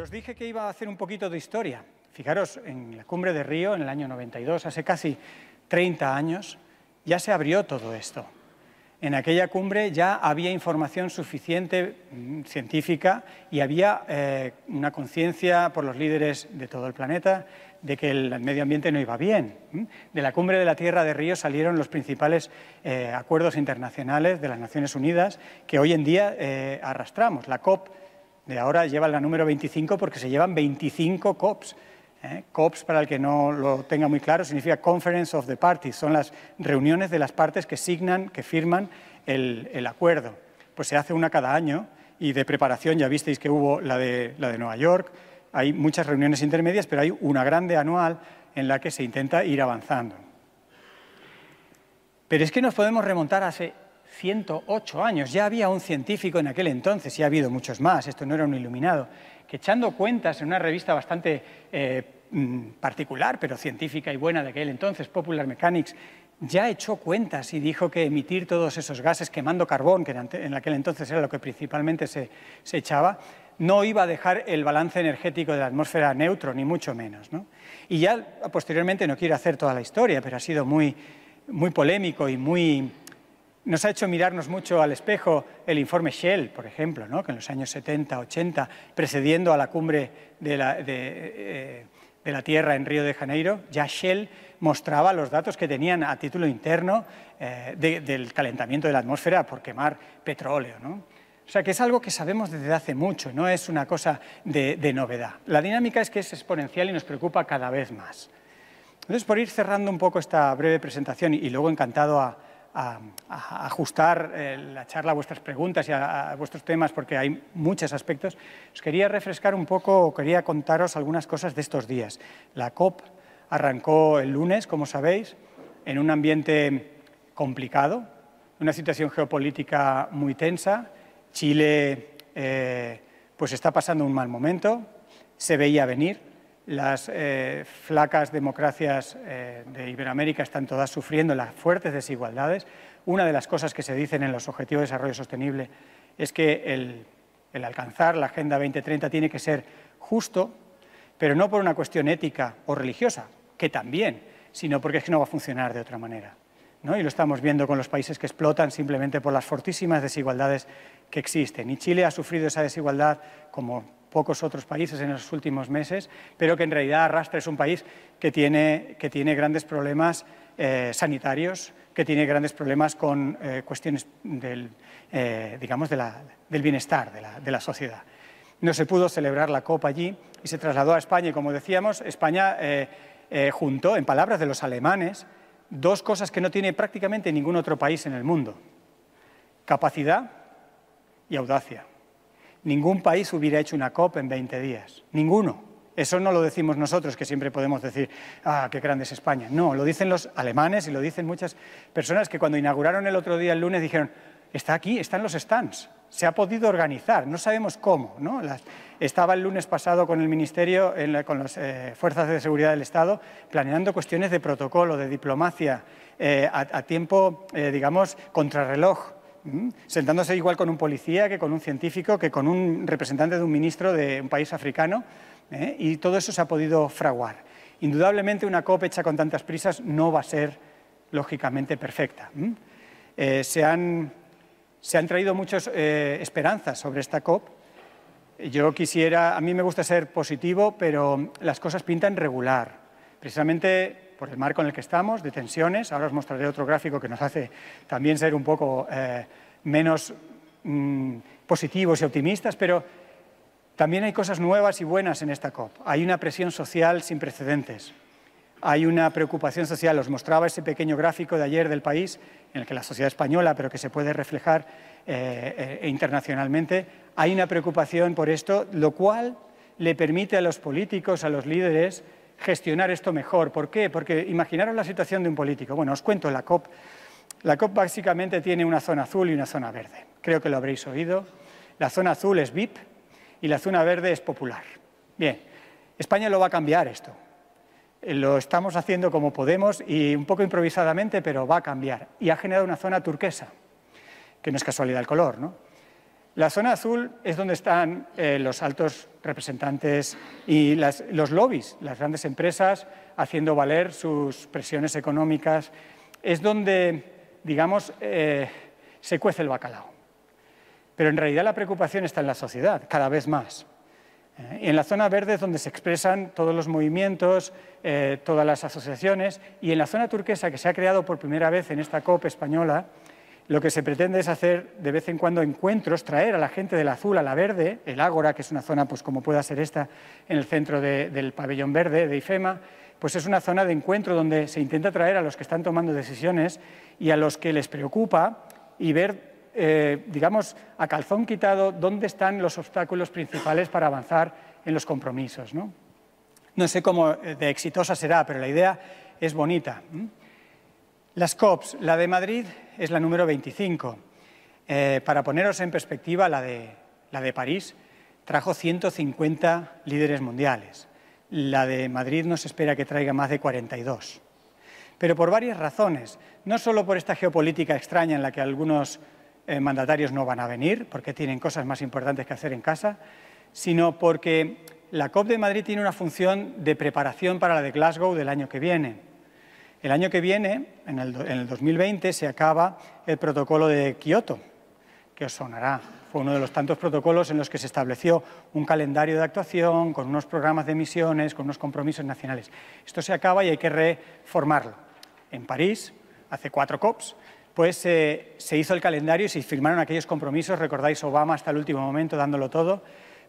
os dije que iba a hacer un poquito de historia. Fijaros, en la cumbre de Río, en el año 92, hace casi 30 años, ya se abrió todo esto. En aquella cumbre ya había información suficiente mm, científica y había eh, una conciencia por los líderes de todo el planeta de que el medio ambiente no iba bien. De la cumbre de la Tierra de Río salieron los principales eh, acuerdos internacionales de las Naciones Unidas que hoy en día eh, arrastramos. La COP de ahora lleva la número 25 porque se llevan 25 COPs. ¿eh? COPs, para el que no lo tenga muy claro, significa Conference of the Parties, son las reuniones de las partes que signan, que firman el, el acuerdo. Pues se hace una cada año y de preparación ya visteis que hubo la de, la de Nueva York, hay muchas reuniones intermedias, pero hay una grande anual en la que se intenta ir avanzando. Pero es que nos podemos remontar hace 108 años. Ya había un científico en aquel entonces, y ha habido muchos más, esto no era un iluminado, que echando cuentas en una revista bastante eh, mm, particular, pero científica y buena de aquel entonces, Popular Mechanics, ya echó cuentas y dijo que emitir todos esos gases quemando carbón, que en aquel entonces era lo que principalmente se, echaba, no iba a dejar el balance energético de la atmósfera neutro, ni mucho menos. Y ya posteriormente, no quiero hacer toda la historia, pero ha sido muy, muy polémico y muy nos ha hecho mirarnos mucho al espejo el informe Shell, por ejemplo, que en los años 70, 80, precediendo a la cumbre eh, de la, Tierra en Río de Janeiro, ya Shell mostraba los datos que tenían a título interno eh, del calentamiento de la atmósfera por quemar petróleo. O sea, que es algo que sabemos desde hace mucho, no es una cosa de, novedad. La dinámica es que es exponencial y nos preocupa cada vez más. Entonces, por ir cerrando un poco esta breve presentación y luego encantado a, a, ajustar eh, la charla a vuestras preguntas y a, vuestros temas, porque hay muchos aspectos, os quería refrescar un poco, o quería contaros algunas cosas de estos días. La COP arrancó el lunes, como sabéis, en un ambiente complicado, una situación geopolítica muy tensa. Chile eh, pues está pasando un mal momento, se veía venir, las eh, flacas democracias eh, de Iberoamérica están todas sufriendo las fuertes desigualdades. Una de las cosas que se dicen en los Objetivos de Desarrollo Sostenible es que el, alcanzar la Agenda 2030 tiene que ser justo, pero no por una cuestión ética o religiosa, que también, sino porque es que no va a funcionar de otra manera. Y lo estamos viendo con los países que explotan simplemente por las fortísimas desigualdades que existen. Y Chile ha sufrido esa desigualdad como pocos otros países en los últimos meses, pero que en realidad arrastra es un país que tiene, grandes problemas eh, sanitarios, que tiene grandes problemas con eh, cuestiones del, eh, bienestar de la, sociedad. No se pudo celebrar la copa allí y se trasladó a España y, como decíamos, España juntó, en palabras de los alemanes, dos cosas que no tiene prácticamente ningún otro país en el mundo, capacidad y audacia ningún país hubiera hecho una COP en 20 días. Ninguno. Eso no lo decimos nosotros, que siempre podemos decir, ah, qué grande es España. No, lo dicen los alemanes y lo dicen muchas personas que cuando inauguraron el otro día, el lunes, dijeron, está aquí, están los stands, se ha podido organizar, no sabemos cómo. ¿no? Las... estaba el lunes pasado con el Ministerio, con las eh, Fuerzas de Seguridad del Estado, planeando cuestiones de protocolo, de diplomacia, eh, a, tiempo, eh, digamos, contrarreloj sentándose igual con un policía que con un científico, que con un representante de un ministro de un país africano, ¿eh? y todo eso se ha podido fraguar. Indudablemente una COP hecha con tantas prisas no va a ser lógicamente perfecta. Eh, se, han, se, han, traído muchas eh, esperanzas sobre esta COP. Yo quisiera, a mí me gusta ser positivo, pero las cosas pintan regular. Precisamente por el marco en el que estamos, de tensiones. Ahora os mostraré otro gráfico que nos hace también ser un poco eh, menos mm, positivos y optimistas, pero también hay cosas nuevas y buenas en esta COP. Hay una presión social sin precedentes. Hay una preocupación social. Os mostraba ese pequeño gráfico de ayer del país, en el que la sociedad española, pero que se puede reflejar eh, eh, internacionalmente, hay una preocupación por esto, lo cual le permite a los políticos, a los líderes, gestionar esto mejor. ¿Por qué? Porque imaginaros la situación de un político. Bueno, os cuento la COP. La COP básicamente tiene una zona azul y una zona verde. Creo que lo habréis oído. La zona azul es VIP y la zona verde es popular. Bien, España lo va a cambiar esto. Eh, lo estamos haciendo como podemos y un poco improvisadamente, pero va a cambiar. Y ha generado una zona turquesa, que no es casualidad el color, ¿no? La zona azul es donde están eh, los altos representantes y los lobbies, las grandes empresas haciendo valer sus presiones económicas. Es donde, digamos, eh, se cuece el bacalao. Pero en realidad la preocupación está en la sociedad, cada vez más. Eh, y en la zona verde es donde se expresan todos los movimientos, todas las asociaciones, y en la zona turquesa que se ha creado por primera vez en esta COP española, lo que se pretende es hacer de vez en cuando encuentros, traer a la gente del azul a la verde, el Ágora, que es una zona pues, como pueda ser esta en el centro del pabellón verde de IFEMA, pues es una zona de encuentro donde se intenta traer a los que están tomando decisiones y a los que les preocupa y ver, eh, digamos, a calzón quitado dónde están los obstáculos principales para avanzar en los compromisos. No, sé cómo de exitosa será, pero la idea es bonita. Las COPs, la de Madrid es la número 25. Eh, para poneros en perspectiva, la de, la de París trajo 150 líderes mundiales. La de Madrid nos espera que traiga más de 42. Pero por varias razones, no solo por esta geopolítica extraña en la que algunos eh, mandatarios no van a venir porque tienen cosas más importantes que hacer en casa, sino porque la COP de Madrid tiene una función de preparación para la de Glasgow del año que viene. El año que viene, en el, 2020, se acaba el protocolo de Kioto, que os sonará. Fue uno de los tantos protocolos en los que se estableció un calendario de actuación, con unos programas de emisiones, con unos compromisos nacionales. Esto se acaba y hay que reformarlo. En París, hace cuatro COPs, pues eh, se hizo el calendario y se firmaron aquellos compromisos, recordáis Obama hasta el último momento dándolo todo,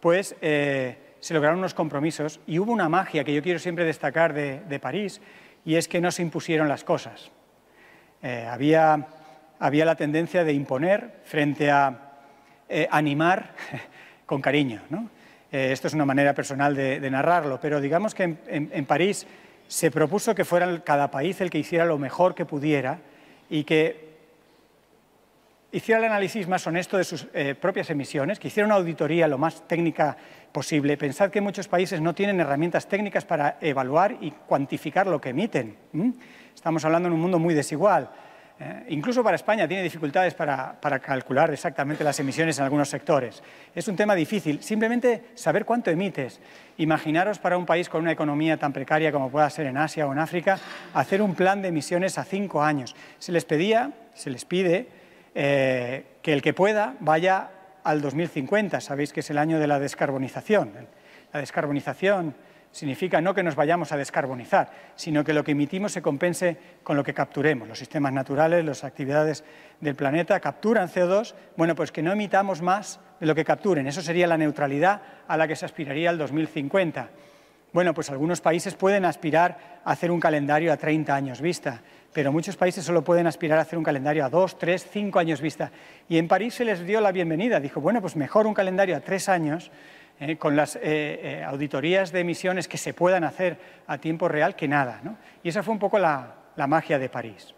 pues eh, se lograron unos compromisos y hubo una magia que yo quiero siempre destacar de París, y es que no se impusieron las cosas. Eh, había, había, la tendencia de imponer frente a eh, animar con cariño. Eh, esto es una manera personal de, narrarlo, pero digamos que en París se propuso que fuera cada país el que hiciera lo mejor que pudiera y que hiciera el análisis más honesto de sus eh, propias emisiones, que hiciera una auditoría lo más técnica posible. Pensad que muchos países no tienen herramientas técnicas para evaluar y cuantificar lo que emiten. Estamos hablando en un mundo muy desigual. Eh, incluso para España tiene dificultades para, para, calcular exactamente las emisiones en algunos sectores. Es un tema difícil. Simplemente saber cuánto emites. Imaginaros para un país con una economía tan precaria como pueda ser en Asia o en África, hacer un plan de emisiones a cinco años. Se les pedía, se les pide eh, que el que pueda vaya al 2050. Sabéis que es el año de la descarbonización. La descarbonización significa no que nos vayamos a descarbonizar, sino que lo que emitimos se compense con lo que capturemos. Los sistemas naturales, las actividades del planeta capturan CO2, bueno, pues que no emitamos más de lo que capturen. Eso sería la neutralidad a la que se aspiraría el 2050. Bueno, pues algunos países pueden aspirar a hacer un calendario a 30 años vista, pero muchos países solo pueden aspirar a hacer un calendario a 2, 3, 5 años vista. Y en París se les dio la bienvenida, dijo, bueno, pues mejor un calendario a 3 años, eh, con las eh, eh, auditorías de emisiones que se puedan hacer a tiempo real, que nada. Y esa fue un poco la, la magia de París.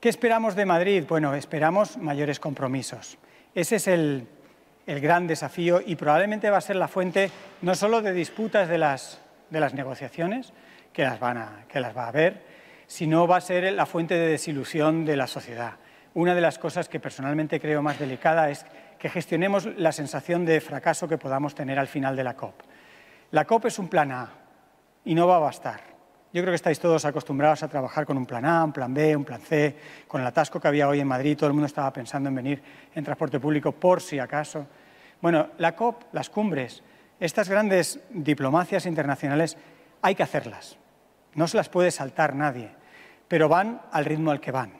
¿Qué esperamos de Madrid? Bueno, esperamos mayores compromisos. Ese es el el gran desafío y probablemente va a ser la fuente no solo de disputas de las, negociaciones, que las, que las va a haber, sino va a ser la fuente de desilusión de la sociedad. Una de las cosas que personalmente creo más delicada es que gestionemos la sensación de fracaso que podamos tener al final de la COP. La COP es un plan A y no va a bastar. Yo creo que estáis todos acostumbrados a trabajar con un plan A, un plan B, un plan C. Con el atasco que había hoy en Madrid, todo el mundo estaba pensando en venir en transporte público por si acaso. Bueno, la COP, las cumbres, estas grandes diplomacias internacionales hay que hacerlas. No se las puede saltar nadie, pero van al ritmo al que van.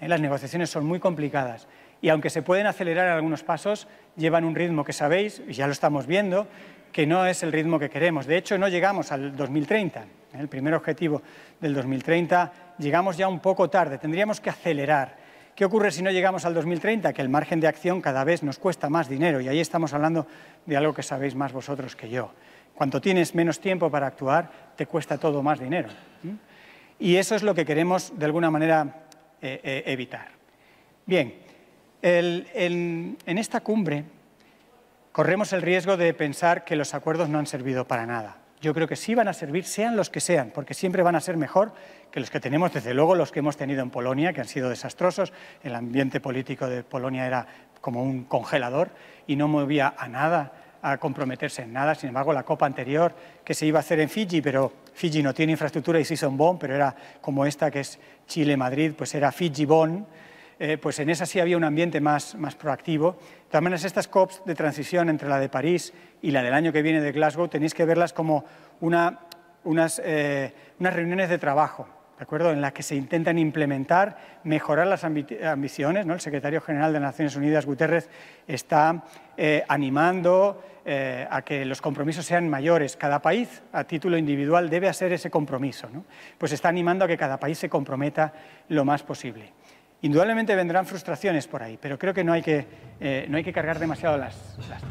¿eh? Las negociaciones son muy complicadas y aunque se pueden acelerar algunos pasos, llevan un ritmo que sabéis, y ya lo estamos viendo, que no es el ritmo que queremos. De hecho, no llegamos al 2030 el primer objetivo del 2030, llegamos ya un poco tarde, tendríamos que acelerar. ¿Qué ocurre si no llegamos al 2030? Que el margen de acción cada vez nos cuesta más dinero y ahí estamos hablando de algo que sabéis más vosotros que yo. Cuanto tienes menos tiempo para actuar, te cuesta todo más dinero. Y eso es lo que queremos de alguna manera eh, eh, evitar. Bien, en esta cumbre corremos el riesgo de pensar que los acuerdos no han servido para nada yo creo que sí van a servir, sean los que sean, porque siempre van a ser mejor que los que tenemos, desde luego los que hemos tenido en Polonia, que han sido desastrosos. El ambiente político de Polonia era como un congelador y no movía a nada, a comprometerse en nada. Sin embargo, la copa anterior que se iba a hacer en Fiji, pero Fiji no tiene infraestructura y se son en pero era como esta que es Chile-Madrid, pues era fiji bon. Eh, pues en esa sí había un ambiente más, proactivo. También estas COPs de transición entre la de París y la del año que viene de Glasgow tenéis que verlas como eh, unas, reuniones de trabajo, ¿de acuerdo? En las que se intentan implementar, mejorar las ambiciones. ¿no? El secretario general de Naciones Unidas, Guterres, está eh, animando a que los compromisos sean mayores. Cada país, a título individual, debe hacer ese compromiso. Pues está animando a que cada país se comprometa lo más posible. Indudablemente vendrán frustraciones por ahí, pero creo que no hay que, eh, no hay que cargar demasiado las, las